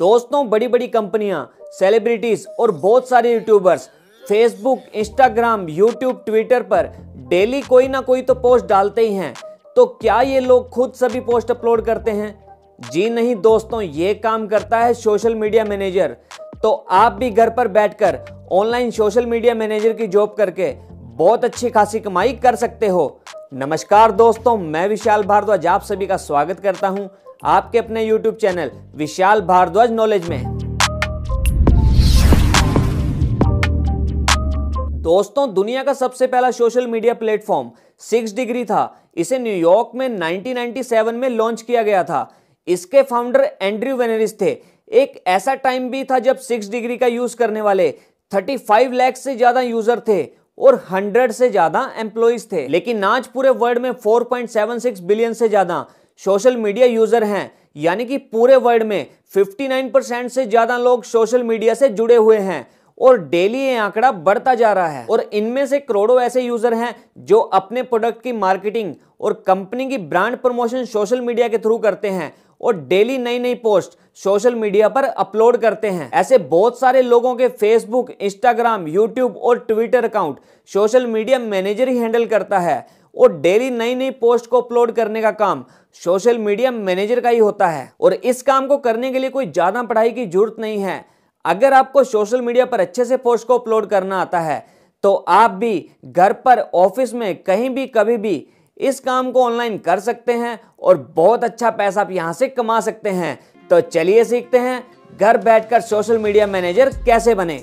दोस्तों बड़ी बड़ी कंपनियां सेलिब्रिटीज और बहुत सारे YouTubers Facebook Instagram YouTube Twitter पर डेली कोई ना कोई तो पोस्ट डालते ही हैं तो क्या ये लोग खुद सभी पोस्ट अपलोड करते हैं जी नहीं दोस्तों ये काम करता है सोशल मीडिया मैनेजर तो आप भी घर पर बैठकर ऑनलाइन सोशल मीडिया मैनेजर की जॉब करके बहुत अच्छी खासी कमाई कर सकते हो नमस्कार दोस्तों मैं विशाल भारद्वाज आप सभी का स्वागत करता हूं आपके अपने YouTube channel Vishal Bhardwaj knowledge में दोस्तों दुनिया का सबसे पहला social media platform six degree था इसे न्यूयॉर्क में 1997 में लॉन्च किया गया था इसके फाउंडर एंड्रयू वेनेरिस थे एक ऐसा टाइम भी था जब सिक्स डिग्री का यूज करने वाले 35 लाख से ज्यादा यूजर थे और 100 से ज्यादा एम्प्लॉयज थे लेकिन आज पूरे वर्ल्ड में 4.76 बिलियन से ज्यादा सोशल मीडिया यूजर हैं यानी कि पूरे वर्ल्ड में 59 परसेंट से ज़्यादा लोग सोशल मीडिया से जुड़े हुए हैं और डेली ये आंकड़ा बढ़ता जा रहा है और इनमें से करोड़ों ऐसे यूजर हैं जो अपने प्रोडक्ट की मार्केटिंग और कंपनी की ब्रांड प्रमोशन सोशल मीडिया के थ्रू करते हैं और डेली नई नई पोस्ट सोशल मीडिया पर अपलोड करते हैं ऐसे बहुत सारे लोगों के फेसबुक इंस्टाग्राम यूट्यूब और Twitter account social media manager ही हैंडल करता है और डेली नई नई पोस्ट को अपलोड करने का काम सोशल मीडिया मैनेजर का ही होता है और इस काम को करने के लिए कोई ज़्यादा पढ़ाई की जरूरत नहीं है अगर आपको सोशल मीडिया पर अच्छे से पोस्ट को अपलोड करना आता है तो आप भी घर पर ऑफिस में कहीं भी कभी भी इस काम को ऑनलाइन कर सकते हैं और बहुत अच्छा पैसा आप यहाँ से कमा सकते हैं तो चलिए सीखते हैं घर बैठकर सोशल मीडिया मैनेजर कैसे बने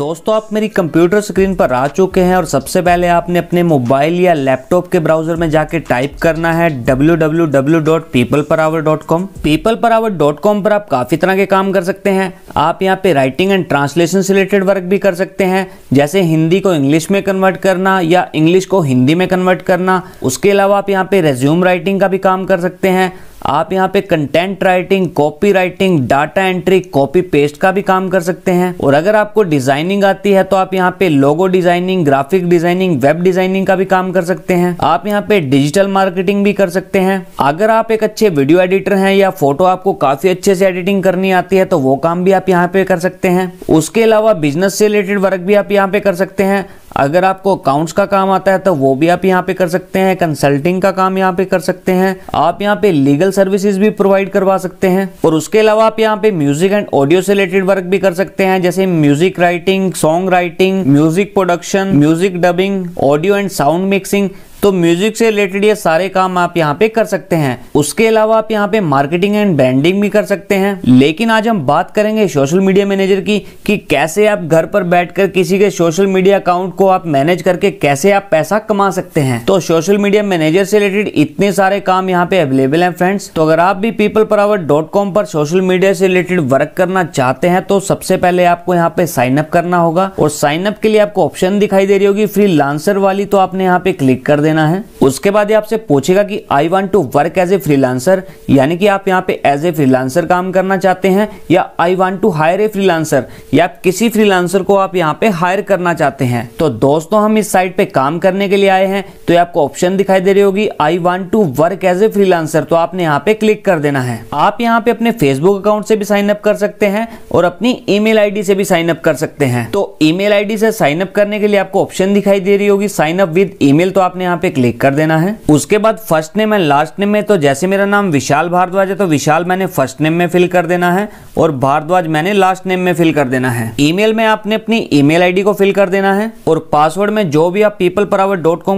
दोस्तों आप मेरी कंप्यूटर स्क्रीन पर आ चुके हैं और सबसे पहले आपने अपने मोबाइल या लैपटॉप के ब्राउजर में जाके टाइप करना है www.peopleperahour.com peopleperahour.com पर आप काफी तरह के काम कर सकते हैं आप यहाँ पे राइटिंग एंड ट्रांसलेशन से रिलेटेड वर्क भी कर सकते हैं जैसे हिंदी को इंग्लिश में कन्वर्ट करना या इंग्लिश को हिंदी में कन्वर्ट करना उसके अलावा आप यहाँ पे रेज्यूम राइटिंग का भी काम कर सकते हैं आप यहाँ पे content writing copy writing data entry copy paste का भी काम कर सकते हैं और अगर आपको डिजाइनिंग आती है तो आप यहाँ पे logo designing graphic designing web designing का भी काम कर सकते हैं आप यहाँ पे डिजिटल मार्केटिंग भी कर सकते हैं अगर आप एक अच्छे वीडियो एडिटर हैं या फोटो आपको काफी अच्छे से एडिटिंग करनी आती है तो वो काम भी आप यहाँ पे कर सकते हैं उसके अलावा बिजनेस से रिलेटेड वर्क भी आप यहाँ पे कर सकते हैं अगर आपको अकाउंट्स का काम आता है तो वो भी आप यहाँ पे कर सकते हैं कंसल्टिंग का काम यहाँ पे कर सकते हैं आप यहाँ पे लीगल सर्विसेज भी प्रोवाइड करवा सकते हैं और उसके अलावा आप यहाँ पे म्यूजिक एंड ऑडियो से रिलेटेड वर्क भी कर सकते हैं जैसे music writing song writing music production music dubbing audio and sound mixing तो म्यूजिक से रिलेटेड ये सारे काम आप यहाँ पे कर सकते हैं उसके अलावा आप यहाँ पे मार्केटिंग एंड ब्रांडिंग भी कर सकते हैं लेकिन आज हम बात करेंगे सोशल मीडिया मैनेजर की कि कैसे आप घर पर बैठकर किसी के सोशल मीडिया अकाउंट को आप मैनेज करके कैसे आप पैसा कमा सकते हैं तो सोशल मीडिया मैनेजर से रिलेटेड इतने सारे काम यहाँ पे अवेलेबल है फ्रेंड्स तो अगर आप भी people per hour dot com पर सोशल मीडिया से रिलेटेड वर्क करना चाहते हैं तो सबसे पहले आपको यहाँ पे साइन अप करना होगा और साइन अप के लिए आपको ऑप्शन दिखाई दे रही होगी फ्री लांसर वाली तो आपने यहाँ पे क्लिक कर देना देना है उसके बाद ये आपसे पूछेगा कि I want to work as a freelancer यानी कि आप यहाँ पे एज ए फ्रीलांसर काम करना चाहते हैं या I want to hire a freelancer या किसी फ्रीलांसर को आप यहाँ पे हायर करना चाहते हैं तो दोस्तों हम इस साइट पे काम करने के लिए आए हैं तो ये आपको ऑप्शन दिखाई दे रही होगी I want to work as a freelancer तो आपने यहाँ पे क्लिक कर देना है आप यहाँ पे अपने फेसबुक अकाउंट से भी साइन अप कर सकते हैं और अपनी ई मेल से भी साइन अप कर सकते हैं तो ई मेल से साइन अप करने के लिए आपको ऑप्शन दिखाई दे रही होगी साइन अप विद ई तो आपने यहाँ यहाँ पे क्लिक कर देना है उसके बाद first name and last name में तो जैसे मेरा नाम विशाल भारद्वाज है तो विशाल मैंने फर्स्ट नेम में फिल कर देना है और भारद्वाज मैंने लास्ट नेम में फिल कर देना है ईमेल में आपने अपनी ईमेल आईडी को फिल कर देना है और पासवर्ड में जो भी आप पीपल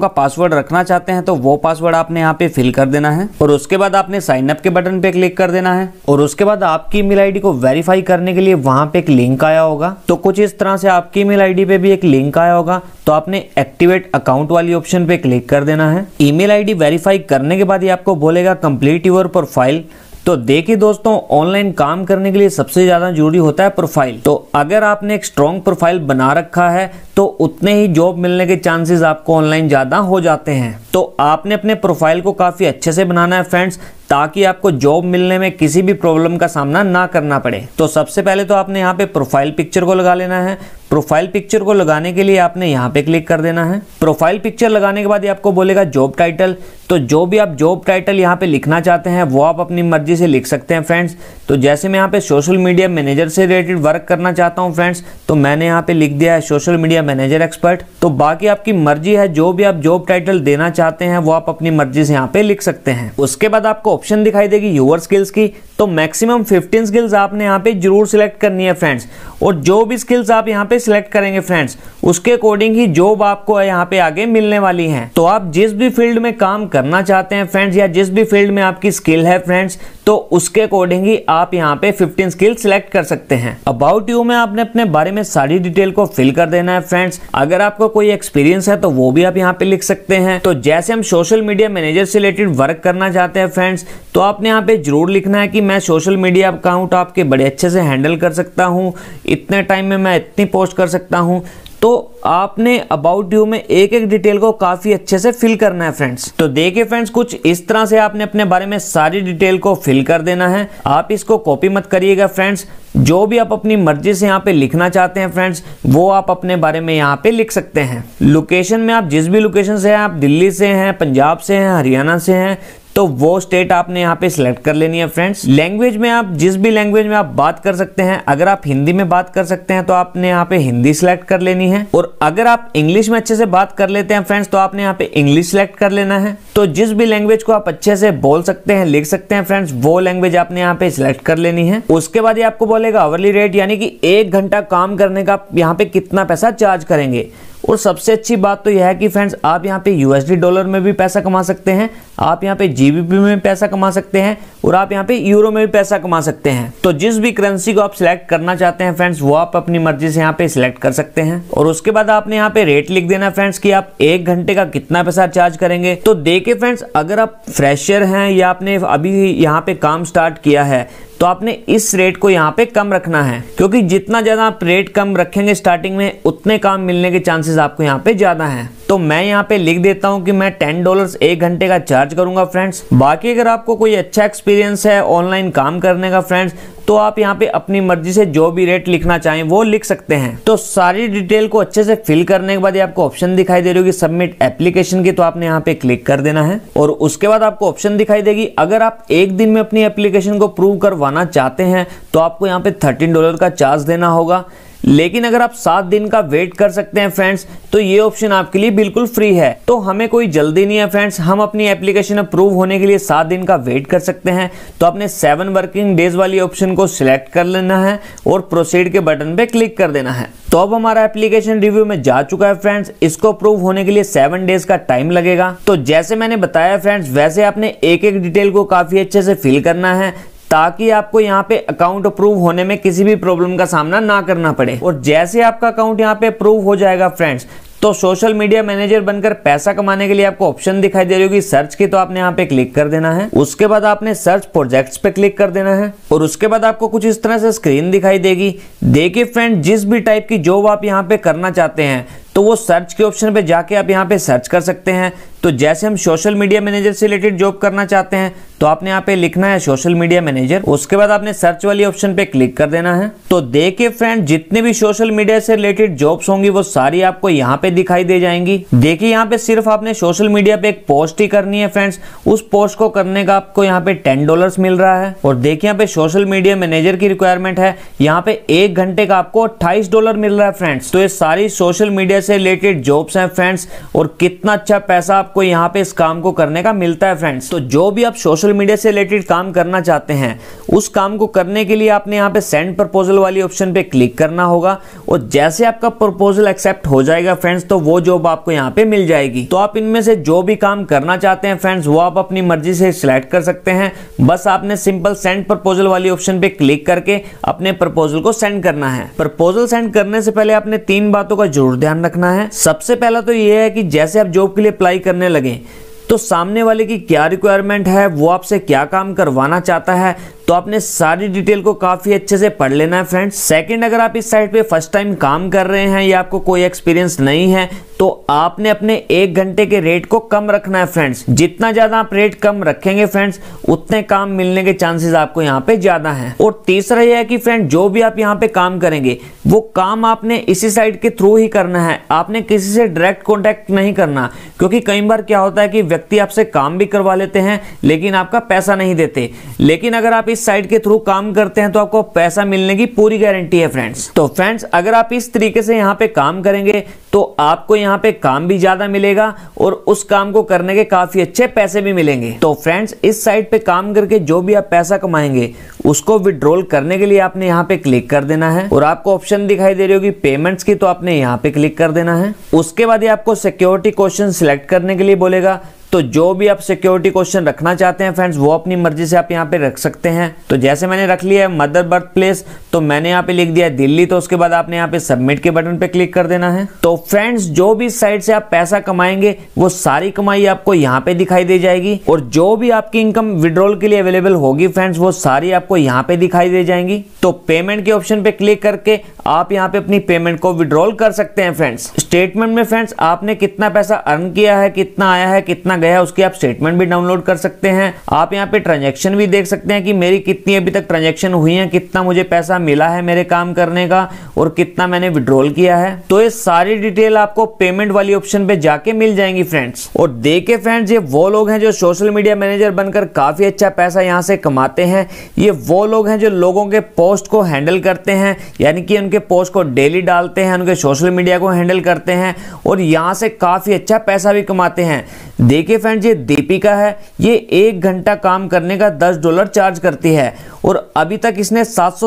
का पासवर्ड रखना चाहते हैं तो वो पासवर्ड आपने यहाँ पे फिल कर देना है और उसके बाद आपने साइन अप के बटन पे क्लिक कर देना है और उसके बाद आपकी ईमेल आईडी को वेरीफाई करने के लिए वहां पे एक लिंक आया होगा तो कुछ इस तरह से आपकी ईमेल आईडी पे भी एक लिंक आया होगा तो आपने एक्टिवेट अकाउंट वाली ऑप्शन पे क्लिक कर देना है ईमेल आईडी वेरीफाई करने के बाद ये आपको बोलेगा कंप्लीट यूर प्रोफाइल तो देखिए दोस्तों ऑनलाइन काम करने के लिए सबसे ज़्यादा जरूरी होता है प्रोफाइल तो अगर आपने एक स्ट्रॉन्ग प्रोफाइल बना रखा है तो उतने ही जॉब मिलने के चांसेस आपको ऑनलाइन ज़्यादा हो जाते हैं तो आपने अपने प्रोफाइल को काफ़ी अच्छे से बनाना है फ्रेंड्स ताकि आपको जॉब मिलने में किसी भी प्रॉब्लम का सामना ना करना पड़े तो सबसे पहले तो आपने यहाँ पे प्रोफाइल पिक्चर को लगा लेना है प्रोफाइल पिक्चर को लगाने के लिए आपने यहाँ पे क्लिक कर देना है प्रोफाइल पिक्चर लगाने के बाद ये आपको बोलेगा जॉब टाइटल तो जो भी आप जॉब टाइटल यहाँ पे लिखना चाहते हैं वो आप अपनी मर्जी से लिख सकते हैं फ्रेंड्स तो जैसे मैं यहाँ पे सोशल मीडिया मैनेजर से रिलेटेड वर्क करना चाहता हूँ फ्रेंड्स तो मैंने यहाँ पे लिख दिया है सोशल मीडिया मैनेजर एक्सपर्ट तो बाकी आपकी मर्जी है जो भी आप जॉब टाइटल देना चाहते हैं वो आप अपनी मर्जी से यहाँ पे लिख सकते हैं उसके बाद आपको ऑप्शन दिखाई देगी यूवर स्किल्स की तो मैक्सिमम फिफ्टीन स्किल्स आपने यहाँ पे जरूर सिलेक्ट करनी है फ्रेंड्स और जो भी स्किल्स आप यहाँ पे सिलेक्ट करेंगे फ्रेंड्स उसके अकॉर्डिंग ही जॉब आपको यहाँ पे आगे मिलने वाली है तो आप जिस भी फील्ड में काम कर करना चाहते हैं फ्रेंड्स या जिस भी फील्ड में आपकी स्किल है फ्रेंड्स तो उसके अकॉर्डिंग ही आप यहाँ पे 15 स्किल सिलेक्ट कर सकते हैं अबाउट यू में आपने अपने बारे में सारी डिटेल को फिल कर देना है फ्रेंड्स अगर आपको कोई एक्सपीरियंस है तो वो भी आप यहाँ पे लिख सकते हैं तो जैसे हम सोशल मीडिया मैनेजर से रिलेटेड वर्क करना चाहते हैं फ्रेंड्स तो आपने यहाँ पे जरूर लिखना है कि मैं सोशल मीडिया अकाउंट आपके बड़े अच्छे से हैंडल कर सकता हूँ इतने टाइम में मैं इतनी पोस्ट कर सकता हूँ तो आपने अबाउट यू में एक एक डिटेल को काफ़ी अच्छे से फिल करना है फ्रेंड्स तो देखिए फ्रेंड्स कुछ इस तरह से आपने अपने बारे में सारी डिटेल को फिल कर देना है आप इसको कॉपी मत करिएगा फ्रेंड्स जो भी आप अपनी मर्जी से यहाँ पे लिखना चाहते हैं फ्रेंड्स वो आप अपने बारे में यहाँ पे लिख सकते हैं लोकेशन में आप जिस भी लोकेशन से हैं आप दिल्ली से हैं पंजाब से हैं हरियाणा से हैं तो वो स्टेट आपने यहाँ पे सिलेक्ट कर लेनी है फ्रेंड्स लैंग्वेज में आप जिस भी लैंग्वेज में आप बात कर सकते हैं अगर आप हिंदी में बात कर सकते हैं तो आपने यहाँ पे हिंदी सिलेक्ट कर लेनी है और अगर आप इंग्लिश में अच्छे से बात कर लेते हैं फ्रेंड्स तो आपने यहाँ पे इंग्लिश सिलेक्ट कर लेना है तो जिस भी लैंग्वेज को आप अच्छे से बोल सकते हैं लिख सकते हैं फ्रेंड्स वो लैंग्वेज आपने यहाँ पे सिलेक्ट कर लेनी है उसके बाद ये आपको बोलेगा अवरली रेट यानी कि एक घंटा काम करने का यहाँ पे कितना पैसा चार्ज करेंगे और सबसे अच्छी बात तो यह है कि फ्रेंड्स आप यहाँ पे यूएसडी डॉलर में भी पैसा कमा सकते हैं आप यहाँ पे जीबीपी में पैसा कमा सकते हैं और आप यहाँ पे यूरो में भी पैसा कमा सकते हैं तो जिस भी करेंसी को आप सिलेक्ट करना चाहते हैं फ्रेंड्स वो आप अपनी मर्जी से यहाँ पे सिलेक्ट कर सकते हैं और उसके बाद आपने यहाँ पे रेट लिख देना फ्रेंड्स की आप एक घंटे का कितना पैसा चार्ज करेंगे तो देखे फ्रेंड्स अगर आप फ्रेशर हैं या आपने अभी यहाँ पे काम स्टार्ट किया है तो आपने इस रेट को यहाँ पे कम रखना है क्योंकि जितना ज़्यादा आप रेट कम रखेंगे स्टार्टिंग में उतने काम मिलने के चांसेस आपको यहाँ पे ज़्यादा हैं तो मैं यहाँ पे लिख देता हूँ कि मैं टेन डॉलर एक घंटे का चार्ज करूंगा फ्रेंड्स बाकी अगर आपको कोई अच्छा एक्सपीरियंस है ऑनलाइन काम करने का फ्रेंड्स तो आप यहाँ पे अपनी मर्जी से जो भी रेट लिखना चाहें वो लिख सकते हैं तो सारी डिटेल को अच्छे से फिल करने के बाद ये आपको ऑप्शन दिखाई दे रही होगी सबमिट एप्लीकेशन की तो आपने यहाँ पे क्लिक कर देना है और उसके बाद आपको ऑप्शन दिखाई देगी अगर आप एक दिन में अपनी एप्लीकेशन को प्रूव करवाना चाहते हैं तो आपको यहाँ पे थर्टीन डॉलर का चार्ज देना होगा लेकिन अगर आप सात दिन का वेट कर सकते हैं फ्रेंड्स तो ये ऑप्शन आपके लिए बिल्कुल फ्री है तो हमें कोई जल्दी नहीं है फ्रेंड्स हम अपनी एप्लीकेशन अप्रूव होने के लिए सात दिन का वेट कर सकते हैं तो आपने सेवन वर्किंग डेज वाली ऑप्शन को सिलेक्ट कर लेना है और प्रोसीड के बटन पे क्लिक कर देना है तो अब हमारा एप्लीकेशन रिव्यू में जा चुका है फ्रेंड्स इसको अप्रूव होने के लिए सेवन डेज का टाइम लगेगा तो जैसे मैंने बताया फ्रेंड्स वैसे आपने एक एक डिटेल को काफी अच्छे से फिल करना है ताकि आपको यहाँ पे अकाउंट अप्रूव होने में किसी भी प्रॉब्लम का सामना ना करना पड़े और जैसे आपका अकाउंट यहाँ पे अप्रूव हो जाएगा फ्रेंड्स तो सोशल मीडिया मैनेजर बनकर पैसा कमाने के लिए आपको ऑप्शन दिखाई दे रही होगी सर्च की तो आपने यहाँ पे क्लिक कर देना है उसके बाद आपने सर्च प्रोजेक्ट्स पे क्लिक कर देना है और उसके बाद आपको कुछ इस तरह से स्क्रीन दिखाई देगी देखिए फ्रेंड जिस भी टाइप की जॉब आप यहाँ पे करना चाहते हैं तो वो सर्च के ऑप्शन पे जाके आप यहाँ पे सर्च कर सकते हैं तो जैसे हम सोशल मीडिया मैनेजर से रिलेटेड जॉब करना चाहते हैं तो आपने यहाँ पे लिखना है सोशल मीडिया मैनेजर उसके बाद आपने सर्च वाली ऑप्शन पे क्लिक कर देना है तो देखिए फ्रेंड जितने भी सोशल मीडिया से रिलेटेड जॉब्स होंगी वो सारी आपको यहाँ पे दिखाई दे जाएंगी देखिए यहाँ पे सिर्फ आपने सोशल मीडिया पे एक पोस्ट ही करनी है फ्रेंड्स उस पोस्ट को करने का आपको यहाँ पे टेन डॉलर मिल रहा है और देखिए यहाँ पे सोशल मीडिया मैनेजर की रिक्वायरमेंट है यहाँ पे एक घंटे का आपको अट्ठाईस डॉलर मिल रहा है फ्रेंड्स तो ये सारी सोशल मीडिया से रिलेटेड जॉब्स है फ्रेंड्स और कितना अच्छा पैसा आप आपको यहाँ पे इस काम को करने का मिलता है फ्रेंड्स तो जो भी आप सोशल मीडिया से रिलेटेड काम करना चाहते हैं उस काम को करने के लिए आपने यहाँ पे सेंड प्रपोजल वाली ऑप्शन पे क्लिक करना होगा और जैसे आपका प्रपोजल एक्सेप्ट हो जाएगा फ्रेंड्स तो वो जॉब आपको यहाँ पे मिल जाएगी तो आप इनमें से जो भी काम करना चाहते हैं फ्रेंड्स वो आप अपनी मर्जी से सिलेक्ट कर सकते हैं बस आपने सिंपल सेंड प्रपोजल वाली ऑप्शन पे क्लिक करके अपने प्रपोजल को सेंड करना है प्रपोजल सेंड करने से पहले आपने तीन बातों का जरूर ध्यान रखना है सबसे पहला तो ये है कि जैसे आप जॉब के लिए अप्लाई करने करने लगें तो सामने वाले की क्या रिक्वायरमेंट है वो आपसे क्या काम करवाना चाहता है तो आपने सारी डिटेल को काफ़ी अच्छे से पढ़ लेना है फ्रेंड्स सेकंड अगर आप इस साइट पे फर्स्ट टाइम काम कर रहे हैं या आपको कोई एक्सपीरियंस नहीं है तो आपने अपने एक घंटे के रेट को कम रखना है फ्रेंड्स जितना ज़्यादा आप रेट कम रखेंगे फ्रेंड्स उतने काम मिलने के चांसेस आपको यहाँ पे ज़्यादा हैं और तीसरा यह है कि फ्रेंड जो भी आप यहाँ पे काम करेंगे वो काम आपने इसी साइट के थ्रू ही करना है आपने किसी से डायरेक्ट कॉन्टेक्ट नहीं करना क्योंकि कई बार क्या होता है कि व्यक्ति आपसे काम भी करवा लेते हैं लेकिन आपका पैसा नहीं देते लेकिन अगर आप इस इस साइट के थ्रू काम करते हैं तो आपको पैसा मिलने की पूरी गारंटी है फ्रेंड्स तो फ्रेंड्स अगर आप इस तरीके से यहाँ पे काम करेंगे तो आपको यहाँ पे काम भी ज्यादा मिलेगा और उस काम को करने के काफी अच्छे पैसे भी मिलेंगे तो फ्रेंड्स इस साइट पे काम करके जो भी आप पैसा कमाएंगे उसको विड्रॉल करने के लिए आपने यहाँ पे क्लिक कर देना है और आपको ऑप्शन दिखाई दे रही होगी पेमेंट्स की तो आपने यहाँ पे क्लिक कर देना है उसके बाद ही आपको सिक्योरिटी क्वेश्चन सिलेक्ट करने के लिए बोलेगा तो जो भी आप सिक्योरिटी क्वेश्चन रखना चाहते हैं फ्रेंड्स वो अपनी मर्जी से आप यहाँ पे रख सकते हैं तो जैसे मैंने रख लिया है मदर बर्थ प्लेस तो मैंने यहाँ पे लिख दिया है दिल्ली तो उसके बाद आपने यहाँ पे सबमिट के बटन पे क्लिक कर देना है तो फ्रेंड्स जो भी साइड से आप पैसा कमाएंगे वो सारी कमाई आपको यहाँ पे दिखाई दे जाएगी और जो भी आपकी इनकम विड्रॉल के लिए अवेलेबल होगी फ्रेंड्स वो सारी आपको यहाँ पे दिखाई दे जाएंगी तो पेमेंट के ऑप्शन पे क्लिक करके आप यहाँ पे अपनी पेमेंट को विड्रॉल कर सकते हैं फ्रेंड्स स्टेटमेंट में फ्रेंड्स आपने कितना पैसा अर्न किया है कितना आया है कितना गया है उसकी आप स्टेटमेंट भी डाउनलोड कर सकते हैं आप यहाँ पे ट्रांजेक्शन भी देख सकते हैं कि मेरी कितनी अभी तक ट्रांजेक्शन हुई है कितना मुझे पैसा मिला है मेरे काम करने का और कितना मैंने विड्रॉल किया है तो ये सारी डिटेल आपको पेमेंट वाली ऑप्शन पे जाके मिल जाएंगी फ्रेंड्स और देखे फ्रेंड्स ये वो लोग हैं जो सोशल मीडिया मैनेजर बनकर काफी अच्छा पैसा यहाँ से कमाते हैं ये वो लोग हैं जो लोगों के पोस्ट को हैंडल करते हैं यानी कि उनके पोस्ट को डेली डालते हैं उनके सोशल मीडिया को हैंडल करते हैं और यहाँ से काफी अच्छा पैसा भी कमाते हैं देखिए देखिए फ्रेंड्स ये दीपिका है ये एक घंटा काम करने का दस डॉलर चार्ज करती है और अभी तक इसने सात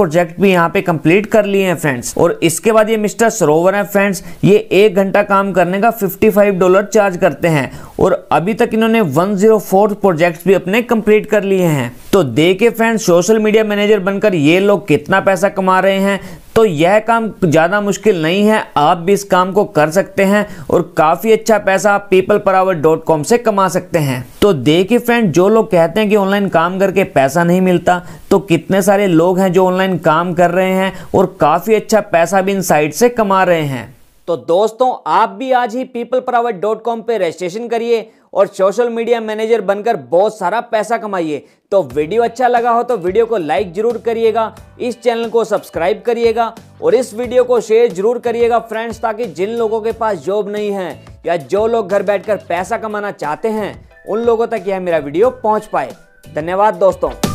प्रोजेक्ट भी यहाँ पे कंप्लीट कर लिए हैं फ्रेंड्स और इसके बाद ये मिस्टर सरोवर है फ्रेंड्स ये एक घंटा काम करने का 55 डॉलर चार्ज करते हैं और अभी तक इन्होंने 104 प्रोजेक्ट्स भी अपने कंप्लीट कर लिए हैं तो देखे फ्रेंड्स सोशल मीडिया मैनेजर बनकर ये लोग कितना पैसा कमा रहे हैं तो यह काम ज़्यादा मुश्किल नहीं है आप भी इस काम को कर सकते हैं और काफ़ी अच्छा पैसा आप people per hour dot com से कमा सकते हैं तो देखिए फ्रेंड जो लोग कहते हैं कि ऑनलाइन काम करके पैसा नहीं मिलता मिलता तो कितने सारे लोग हैं जो ऑनलाइन काम कर रहे हैं और काफ़ी अच्छा पैसा भी इन साइट से कमा रहे हैं तो दोस्तों आप भी आज ही पीपल प्रावर डॉट कॉम पर रजिस्ट्रेशन करिए और सोशल मीडिया मैनेजर बनकर बहुत सारा पैसा कमाइए तो वीडियो अच्छा लगा हो तो वीडियो को लाइक जरूर करिएगा इस चैनल को सब्सक्राइब करिएगा और इस वीडियो को शेयर जरूर करिएगा फ्रेंड्स ताकि जिन लोगों के पास जॉब नहीं है या जो लोग घर बैठकर पैसा कमाना चाहते हैं उन लोगों तक यह मेरा वीडियो पहुंच पाए धन्यवाद दोस्तों